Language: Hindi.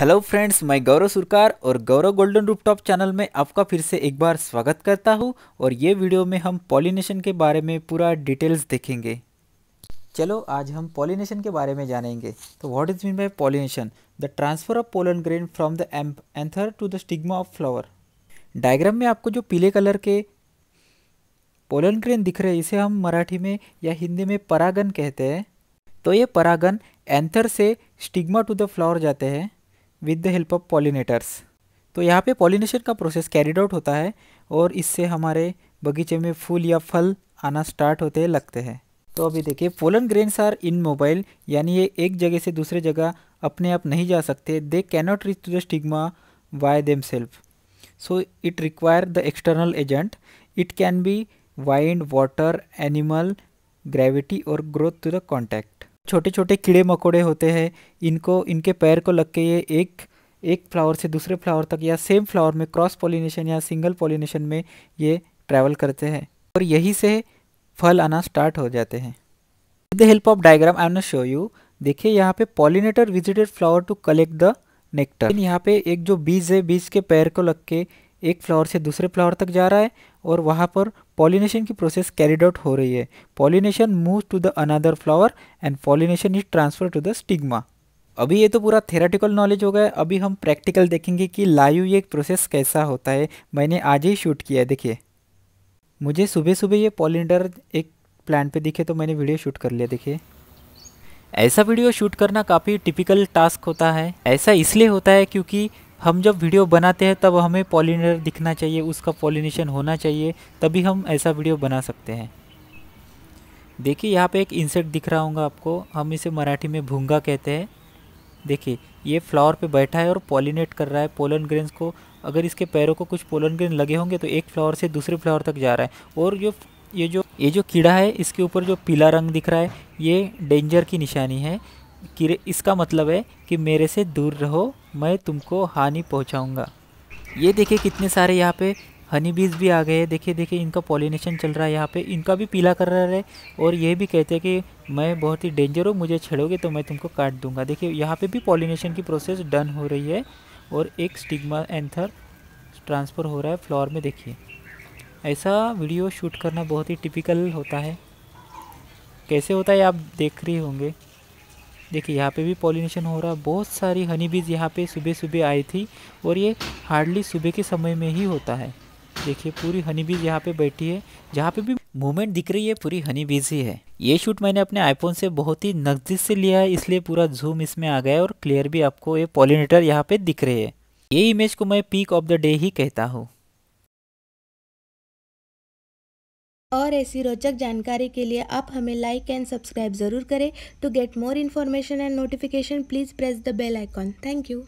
हेलो फ्रेंड्स मैं गौरव सुरकार और गौरव गोल्डन रूपटॉप चैनल में आपका फिर से एक बार स्वागत करता हूं और ये वीडियो में हम पॉलिनेशन के बारे में पूरा डिटेल्स देखेंगे चलो आज हम पॉलिनेशन के बारे में जानेंगे तो what is mean by pollination the transfer of pollen grain from the anther to the stigma of flower diagram में आपको जो पीले कलर के पोलन ग्रेन दिख रहे इसे हम मराठी में या हिंदी में परागन कहते हैं तो ये परागन एंथर से स्टिग्मा टू द फ्लावर जाते हैं with the help of pollinators तो यहाँ पे पॉलिनेशन का प्रोसेस कैरिड आउट होता है और इससे हमारे बगीचे में फूल या फल आना स्टार्ट होते लगते हैं तो अभी देखिए pollen grains are immobile यानी ये एक जगह से दूसरे जगह अपने आप नहीं जा सकते they cannot reach to the stigma by themself so it require the external agent it can be wind water animal gravity और ग्रोथ टू द कॉन्टैक्ट छोटे छोटे कीड़े मकोड़े होते हैं इनको इनके पैर को लग के ये एक एक फ्लावर से दूसरे फ्लावर तक या सेम फ्लावर में क्रॉस पॉलिनेशन या सिंगल पॉलिनेशन में ये ट्रैवल करते हैं और यही से फल आना स्टार्ट हो जाते हैं with the help of diagram I am not show you देखिए यहाँ पे pollinator visited flower to collect the nectar यहाँ पे एक जो बीज है बीज के पैर को लग के एक फ्लावर से दूसरे फ्लावर तक जा रहा है और वहाँ पर पॉलिनेशन की प्रोसेस कैरिड आउट हो रही है pollination move to the another flower and pollination is transfer to the stigma अभी ये तो पूरा थेरेटिकल नॉलेज हो गया है अभी हम प्रैक्टिकल देखेंगे कि लाइव ये प्रोसेस कैसा होता है मैंने आज ही शूट किया है देखिए मुझे सुबह सुबह ये पॉलिंडर एक प्लांट पे दिखे तो मैंने वीडियो शूट कर लिया देखिए ऐसा वीडियो शूट करना काफ़ी टिपिकल टास्क होता है ऐसा इसलिए होता है क्योंकि हम जब वीडियो बनाते हैं तब हमें पॉलिनेटर दिखना चाहिए उसका पॉलिनेशन होना चाहिए तभी हम ऐसा वीडियो बना सकते हैं देखिए यहाँ पे एक इंसेक्ट दिख रहा होगा आपको हम इसे मराठी में भूंगा कहते हैं देखिए ये फ्लावर पे बैठा है और पॉलिनेट कर रहा है पोलन ग्रेन्स को अगर इसके पैरों को कुछ पोलन ग्रेन लगे होंगे तो एक फ्लावर से दूसरे फ्लावर तक जा रहा है और जो ये जो ये जो कीड़ा है इसके ऊपर जो पीला रंग दिख रहा है ये डेंजर की निशानी है कि इसका मतलब है कि मेरे से दूर रहो मैं तुमको हानि पहुंचाऊंगा ये देखिए कितने सारे यहाँ पे हनी बीज भी आ गए हैं देखिए देखिए इनका पॉलिनेशन चल रहा है यहाँ पे इनका भी पीला कर रहा है और ये भी कहते हैं कि मैं बहुत ही डेंजर हूँ मुझे छेड़ोगे तो मैं तुमको काट दूंगा देखिए यहाँ पे भी पॉलिनेशन की प्रोसेस डन हो रही है और एक स्टिग्मा एंथर ट्रांसफ़र हो रहा है फ्लोर में देखिए ऐसा वीडियो शूट करना बहुत ही टिपिकल होता है कैसे होता है आप देख रही होंगे देखिए यहाँ पे भी पॉलिनेशन हो रहा बहुत सारी हनी बीज यहाँ पे सुबह सुबह आई थी और ये हार्डली सुबह के समय में ही होता है देखिए पूरी हनी बीज यहाँ पे बैठी है जहाँ पे भी मूवमेंट दिख रही है पूरी हनी बीज ही है ये शूट मैंने अपने आईफोन से बहुत ही नज़दीक से लिया है इसलिए पूरा जूम इसमें आ गया है और क्लियर भी आपको ये पॉलिनेटर यहाँ पे दिख रहे हैं ये इमेज को मैं पीक ऑफ द डे ही कहता हूँ और ऐसी रोचक जानकारी के लिए आप हमें लाइक एंड सब्सक्राइब ज़रूर करें to get more information and notification please press the bell icon thank you